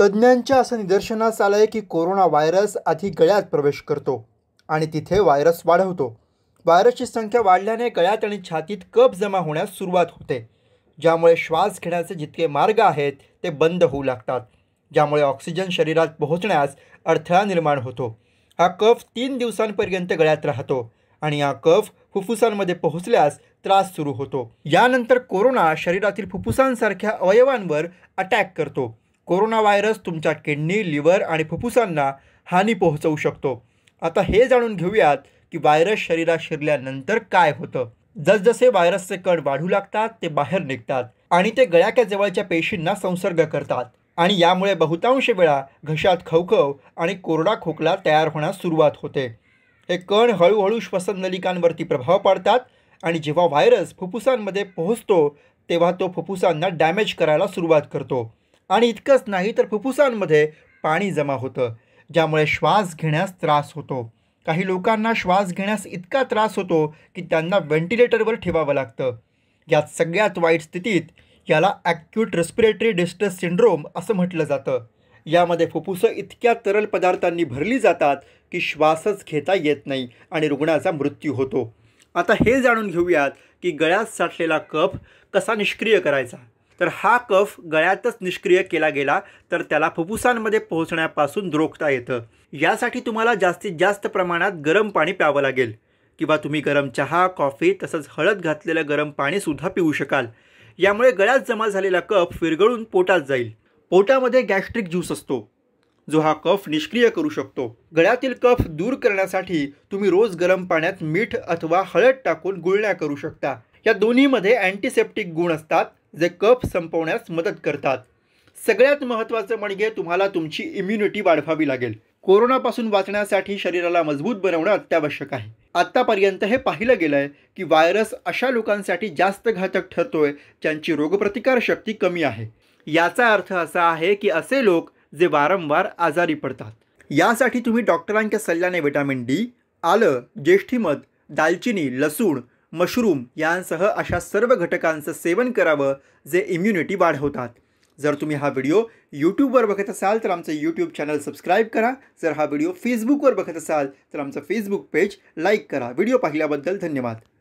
तज्ज्ञांच्या असं निदर्शनास आलं आहे की कोरोना व्हायरस आधी गळ्यात प्रवेश करतो आणि तिथे व्हायरस वाढवतो व्हायरसची संख्या वाढल्याने गळ्यात आणि छातीत कप जमा होण्यास सुरुवात होते ज्यामुळे श्वास घेण्याचे जितके मार्ग आहेत ते बंद होऊ लागतात ज्यामुळे ऑक्सिजन शरीरात पोहोचण्यास अडथळा निर्माण होतो हा कफ तीन दिवसांपर्यंत गळ्यात राहतो आणि हा कफ फुफ्फुसांमध्ये पोहोचल्यास त्रास सुरू होतो यानंतर कोरोना शरीरातील फुफ्फुसांसारख्या अवयवांवर अटॅक करतो कोरोना व्हायरस तुमच्या किडनी लिव्हर आणि फुफ्फुसांना हानी पोहोचवू शकतो आता हे जाणून घेऊयात की व्हायरस शरीरात शिरल्यानंतर काय होतं जसजसे व्हायरसचे कण वाढू लागतात ते बाहेर निघतात आणि ते गळ्याच्या जवळच्या पेशींना संसर्ग करतात आणि यामुळे बहुतांश वेळा घशात खवखव आणि कोरडा खोकला तयार होण्यास सुरुवात होते हे कण हळूहळू नलिकांवरती प्रभाव पाडतात आणि जेव्हा व्हायरस फुफ्फुसांमध्ये पोहोचतो तेव्हा तो फुफ्फुसांना डॅमेज करायला सुरुवात करतो आणि इतकंच नाही तर फुफ्फुसांमध्ये पाणी जमा होतं ज्यामुळे श्वास घेण्यास त्रास होतो काही लोकांना श्वास घेण्यास इतका त्रास होतो की त्यांना व्हेंटिलेटरवर ठेवावं लागतं या सगळ्यात वाईट स्थितीत याला ॲक्यूट रेस्पिरेटरी डिस्ट्रेस सिंड्रोम असं म्हटलं जातं यामध्ये फुफ्फुसं इतक्या तरल पदार्थांनी भरली जातात की श्वासच घेता येत नाही आणि रुग्णाचा मृत्यू होतो आता हे जाणून घेऊयात की गळ्यात साठलेला कफ कसा निष्क्रिय करायचा तर हा कफ गळ्यातच निष्क्रिय केला गेला तर त्याला फुफ्फुसांमध्ये पोहोचण्यापासून रोखता येतं यासाठी तुम्हाला जास्तीत जास्त प्रमाणात गरम पाणी प्यावं लागेल किंवा तुम्ही गरम चहा कॉफी तसंच हळद घातलेलं गरम पाणीसुद्धा पिऊ शकाल यामुळे गळ्यात जमा झालेला कफ विरघळून पोटात जाईल पोटामध्ये गॅस्ट्रिक ज्यूस असतो जो हा कफ निष्क्रिय करू शकतो गळ्यातील कफ दूर करण्यासाठी तुम्ही रोज गरम पाण्यात मीठ अथवा हळद टाकून गुळण्या करू शकता या दोन्हीमध्ये अँटीसेप्टिक गुण असतात जे कफ संपवण्यास मदत करतात सगळ्यात महत्त्वाचं म्हणजे तुम्हाला तुमची इम्युनिटी वाढवावी लागेल कोरोनापासून वाचण्यासाठी शरीराला मजबूत बनवणं अत्यावश्यक आहे आत्तापर्यंत हे पाहिलं गेलं आहे की व्हायरस अशा लोकांसाठी जास्त घातक ठरतोय ज्यांची रोगप्रतिकारशक्ती कमी आहे याचा अर्थ असा आहे की असे लोक जे वारंवार आजारी पडतात यासाठी तुम्ही डॉक्टरांच्या सल्ल्याने विटॅमिन डी आलं ज्येष्ठीमध दालचिनी लसूण मशरूम यांसह अशा सर्व घटकांचं सेवन करावं जे इम्युनिटी वाढवतात जर तुम्ही हा व्हिडिओ यूट्यूबवर बघत असाल तर आमचं यूट्यूब चॅनल सबस्क्राईब करा जर हा व्हिडिओ फेसबुकवर बघत असाल तर आमचं फेसबुक पेज लाईक करा व्हिडिओ पाहिल्याबद्दल धन्यवाद